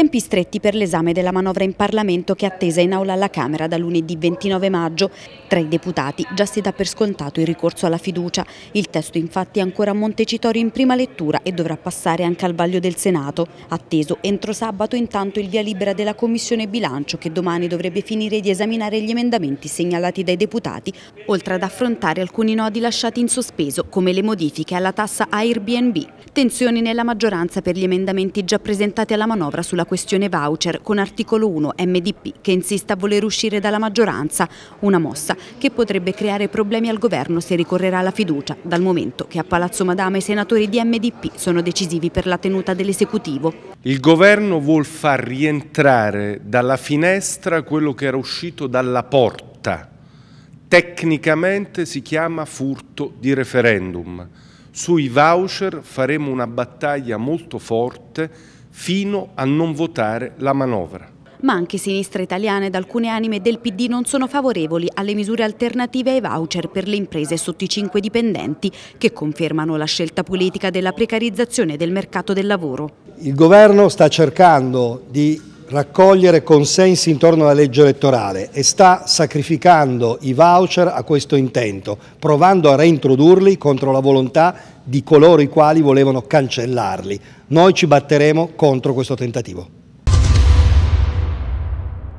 Tempi stretti per l'esame della manovra in Parlamento che è attesa in aula alla Camera da lunedì 29 maggio. Tra i deputati già si dà per scontato il ricorso alla fiducia. Il testo infatti è ancora a Montecitorio in prima lettura e dovrà passare anche al vaglio del Senato. Atteso entro sabato intanto il via libera della Commissione Bilancio che domani dovrebbe finire di esaminare gli emendamenti segnalati dai deputati, oltre ad affrontare alcuni nodi lasciati in sospeso come le modifiche alla tassa Airbnb. Tensioni nella maggioranza per gli emendamenti già presentati alla manovra sulla questione voucher con articolo 1 MDP che insiste a voler uscire dalla maggioranza, una mossa che potrebbe creare problemi al governo se ricorrerà alla fiducia, dal momento che a Palazzo Madama i senatori di MDP sono decisivi per la tenuta dell'esecutivo. Il governo vuol far rientrare dalla finestra quello che era uscito dalla porta. Tecnicamente si chiama furto di referendum. Sui voucher faremo una battaglia molto forte fino a non votare la manovra ma anche sinistra italiana ed alcune anime del PD non sono favorevoli alle misure alternative ai voucher per le imprese sotto i 5 dipendenti, che confermano la scelta politica della precarizzazione del mercato del lavoro. Il governo sta cercando di raccogliere consensi intorno alla legge elettorale e sta sacrificando i voucher a questo intento, provando a reintrodurli contro la volontà di coloro i quali volevano cancellarli. Noi ci batteremo contro questo tentativo.